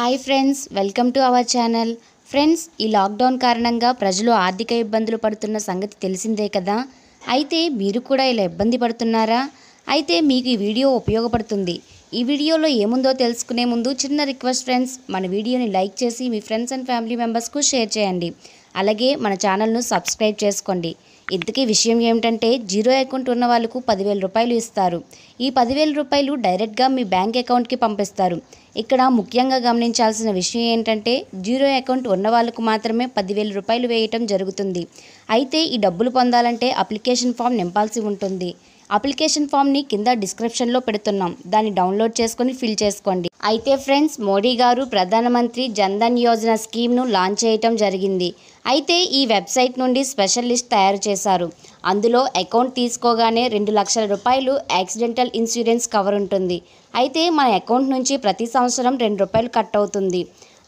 hi friends welcome to our channel friends ఈ lockdown కారణంగా ప్రజలు ఆర్థిక ఇబ్బందులు పడుతున్న సంగతి తెలిసిందే కదా అయితే మీరు కూడా ఇలా ఇబ్బంది పడుతున్నారా అయితే మీకు ఈ వీడియో ఉపయోగపడుతుంది ఈ వీడియోలో ఏముందో తెలుసుకునే ముందు చిన్న రిక్వెస్ట్ ఫ్రెండ్స్ మన వీడియోని లైక్ చేసి మీ ఫ్రెండ్స్ అండ్ ఫ్యామిలీ మెంబర్స్కు షేర్ చేయండి అలాగే మన ఛానల్ను సబ్స్క్రైబ్ చేసుకోండి ఇంతకీ విషయం ఏమిటంటే జీరో అకౌంట్ ఉన్న వాళ్ళకు పదివేల రూపాయలు ఇస్తారు ఈ పదివేల రూపాయలు డైరెక్ట్గా మీ బ్యాంక్ అకౌంట్కి పంపిస్తారు ఇక్కడ ముఖ్యంగా గమనించాల్సిన విషయం ఏంటంటే జీరో అకౌంట్ ఉన్న వాళ్ళకు మాత్రమే పదివేల రూపాయలు వేయటం జరుగుతుంది అయితే ఈ డబ్బులు పొందాలంటే అప్లికేషన్ ఫామ్ నింపాల్సి ఉంటుంది అప్లికేషన్ ఫామ్ని కింద డిస్క్రిప్షన్లో పెడుతున్నాం దాన్ని డౌన్లోడ్ చేసుకుని ఫిల్ చేసుకోండి అయితే ఫ్రెండ్స్ మోడీ గారు ప్రధానమంత్రి జన్ధన్ యోజన స్కీమ్ను లాంచ్ చేయటం జరిగింది అయితే ఈ వెబ్సైట్ నుండి స్పెషల్ లిస్ట్ తయారు చేశారు అందులో అకౌంట్ తీసుకోగానే రెండు లక్షల రూపాయలు యాక్సిడెంటల్ ఇన్సూరెన్స్ కవర్ ఉంటుంది అయితే మన అకౌంట్ నుంచి ప్రతి సంవత్సరం రెండు రూపాయలు కట్ అవుతుంది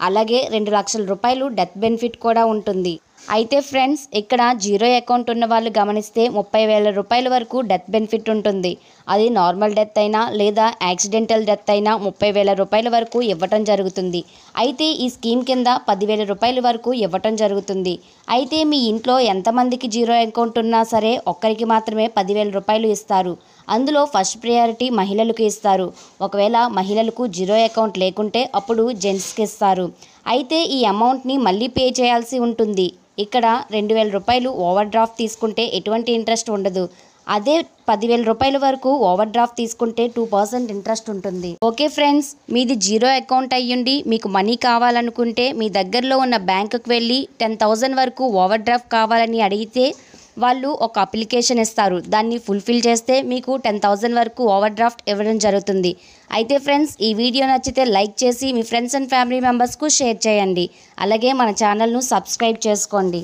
అలాగే రెండు లక్షల రూపాయలు డెత్ బెనిఫిట్ కూడా ఉంటుంది అయితే ఫ్రెండ్స్ ఇక్కడ జీరో అకౌంట్ ఉన్న వాళ్ళు గమనిస్తే ముప్పై వేల రూపాయల వరకు డెత్ బెనిఫిట్ ఉంటుంది అది నార్మల్ డెత్ అయినా లేదా యాక్సిడెంటల్ డెత్ అయినా ముప్పై వేల రూపాయల వరకు ఇవ్వటం జరుగుతుంది అయితే ఈ స్కీమ్ కింద పదివేల రూపాయల వరకు ఇవ్వటం జరుగుతుంది అయితే మీ ఇంట్లో ఎంతమందికి జీరో అకౌంట్ ఉన్నా సరే ఒక్కరికి మాత్రమే పదివేల రూపాయలు ఇస్తారు అందులో ఫస్ట్ ప్రయారిటీ మహిళలకు ఇస్తారు ఒకవేళ మహిళలకు జీరో అకౌంట్ లేకుంటే అప్పుడు జెంట్స్కి ఇస్తారు అయితే ఈ అమౌంట్ని మళ్ళీ పే చేయాల్సి ఉంటుంది ఇక్కడ రెండు వేల రూపాయలు ఓవర్ డ్రాఫ్ట్ తీసుకుంటే ఎటువంటి ఇంట్రెస్ట్ ఉండదు అదే పదివేల రూపాయల వరకు ఓవర్ డ్రాఫ్ట్ తీసుకుంటే టూ పర్సెంట్ ఇంట్రెస్ట్ ఉంటుంది ఓకే ఫ్రెండ్స్ మీది జీరో అకౌంట్ అయ్యుండి మీకు మనీ కావాలనుకుంటే మీ దగ్గరలో ఉన్న బ్యాంకుకు వెళ్ళి టెన్ థౌజండ్ వరకు ఓవర్ డ్రాఫ్ట్ కావాలని అడిగితే వాళ్ళు ఒక అప్లికేషన్ ఇస్తారు దాన్ని ఫుల్ఫిల్ చేస్తే మీకు టెన్ థౌజండ్ వరకు ఓవర్ డ్రాఫ్ట్ ఇవ్వడం జరుగుతుంది అయితే ఫ్రెండ్స్ ఈ వీడియో నచ్చితే లైక్ చేసి మీ ఫ్రెండ్స్ అండ్ ఫ్యామిలీ మెంబర్స్కు షేర్ చేయండి అలాగే మన ఛానల్ను సబ్స్క్రైబ్ చేసుకోండి